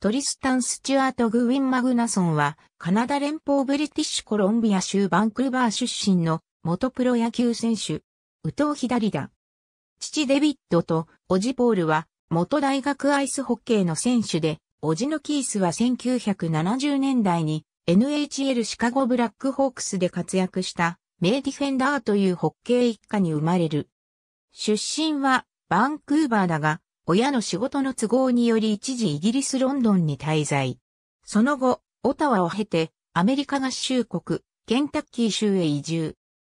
トリスタン・スチュアート・グウィン・マグナソンは、カナダ連邦ブリティッシュコロンビア州バンクーバー出身の元プロ野球選手、右投左打。父デビッドとオジポールは、元大学アイスホッケーの選手で、オジのキースは1970年代に NHL シカゴブラックホークスで活躍した名ディフェンダーというホッケー一家に生まれる。出身はバンクーバーだが、親の仕事の都合により一時イギリス・ロンドンに滞在。その後、オタワを経て、アメリカ合衆国、ケンタッキー州へ移住。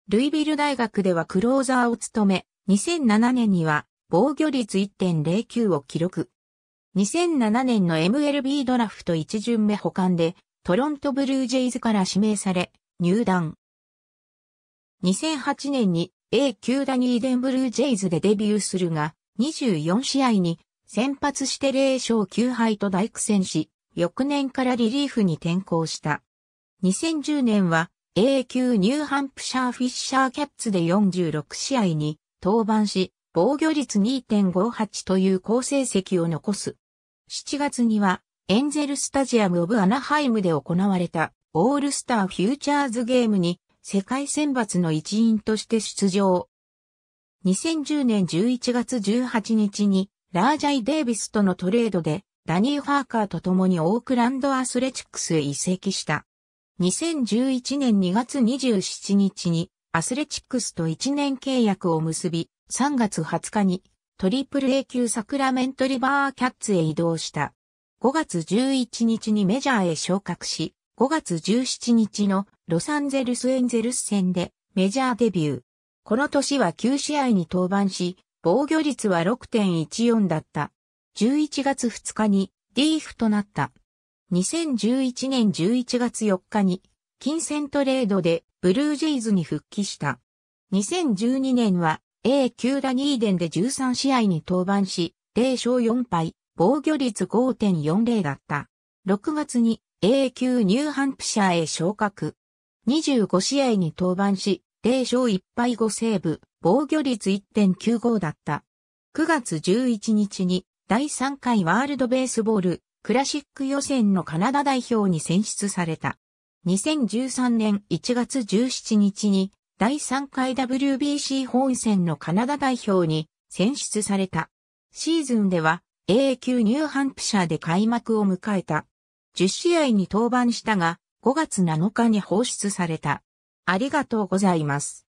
ルイビル大学ではクローザーを務め、2007年には防御率1.09を記録。2007年の MLB ドラフト1巡目補完で、トロントブルージェイズから指名され、入団。2008年に A 級ダニーデンブルージェイズでデビューするが、24試合に先発して0勝9敗と大苦戦し、翌年からリリーフに転向した。2010年は A 級ニューハンプシャーフィッシャーキャッツで46試合に登板し、防御率2.58という好成績を残す。7月にはエンゼルスタジアムオブアナハイムで行われたオールスターフューチャーズゲームに世界選抜の一員として出場。2010年11月18日にラージャイ・デイビスとのトレードでダニー・ファーカーと共にオークランド・アスレチックスへ移籍した。2011年2月27日にアスレチックスと1年契約を結び、3月20日にトリプル A 級サクラメントリバーキャッツへ移動した。5月11日にメジャーへ昇格し、5月17日のロサンゼルスエンゼルス戦でメジャーデビュー。この年は9試合に登板し、防御率は6.14だった。11月2日にリーフとなった。2011年11月4日に金銭トレードでブルージェイズに復帰した。2012年は A 級ラニーデンで13試合に登板し、0勝4敗、防御率5.40だった。6月に A 級ニューハンプシャーへ昇格。25試合に登板し、0勝1敗5セーブ、防御率1.95だった。9月11日に第3回ワールドベースボールクラシック予選のカナダ代表に選出された。2013年1月17日に第3回 WBC 本戦のカナダ代表に選出された。シーズンでは A 級ニューハンプシャーで開幕を迎えた。10試合に登板したが5月7日に放出された。ありがとうございます。